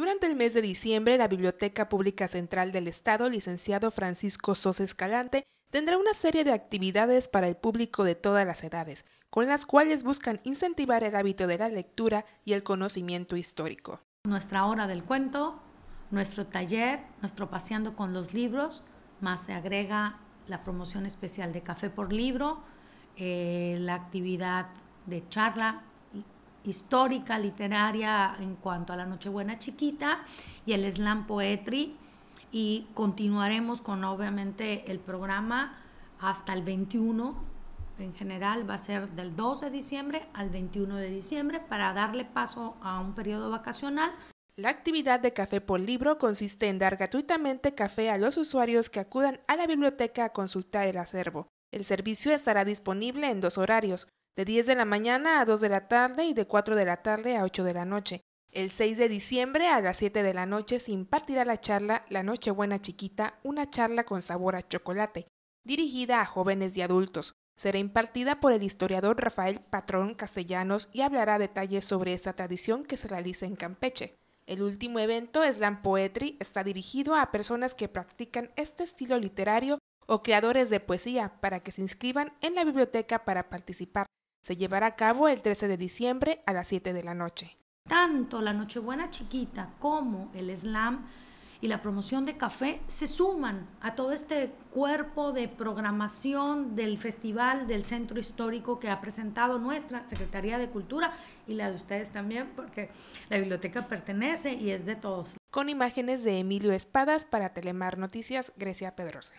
Durante el mes de diciembre, la Biblioteca Pública Central del Estado, licenciado Francisco Sosa Escalante, tendrá una serie de actividades para el público de todas las edades, con las cuales buscan incentivar el hábito de la lectura y el conocimiento histórico. Nuestra hora del cuento, nuestro taller, nuestro paseando con los libros, más se agrega la promoción especial de café por libro, eh, la actividad de charla histórica, literaria en cuanto a la Nochebuena Chiquita y el slam poetry. Y continuaremos con obviamente el programa hasta el 21. En general va a ser del 2 de diciembre al 21 de diciembre para darle paso a un periodo vacacional. La actividad de Café por Libro consiste en dar gratuitamente café a los usuarios que acudan a la biblioteca a consultar el acervo. El servicio estará disponible en dos horarios, de 10 de la mañana a 2 de la tarde y de 4 de la tarde a 8 de la noche. El 6 de diciembre a las 7 de la noche se impartirá la charla La Nochebuena Chiquita, una charla con sabor a chocolate, dirigida a jóvenes y adultos. Será impartida por el historiador Rafael Patrón Castellanos y hablará detalles sobre esta tradición que se realiza en Campeche. El último evento, Slam Poetry, está dirigido a personas que practican este estilo literario o creadores de poesía para que se inscriban en la biblioteca para participar. Se llevará a cabo el 13 de diciembre a las 7 de la noche. Tanto la Nochebuena chiquita como el slam y la promoción de café se suman a todo este cuerpo de programación del festival del centro histórico que ha presentado nuestra Secretaría de Cultura y la de ustedes también porque la biblioteca pertenece y es de todos. Con imágenes de Emilio Espadas para Telemar Noticias, Grecia Pedrosa.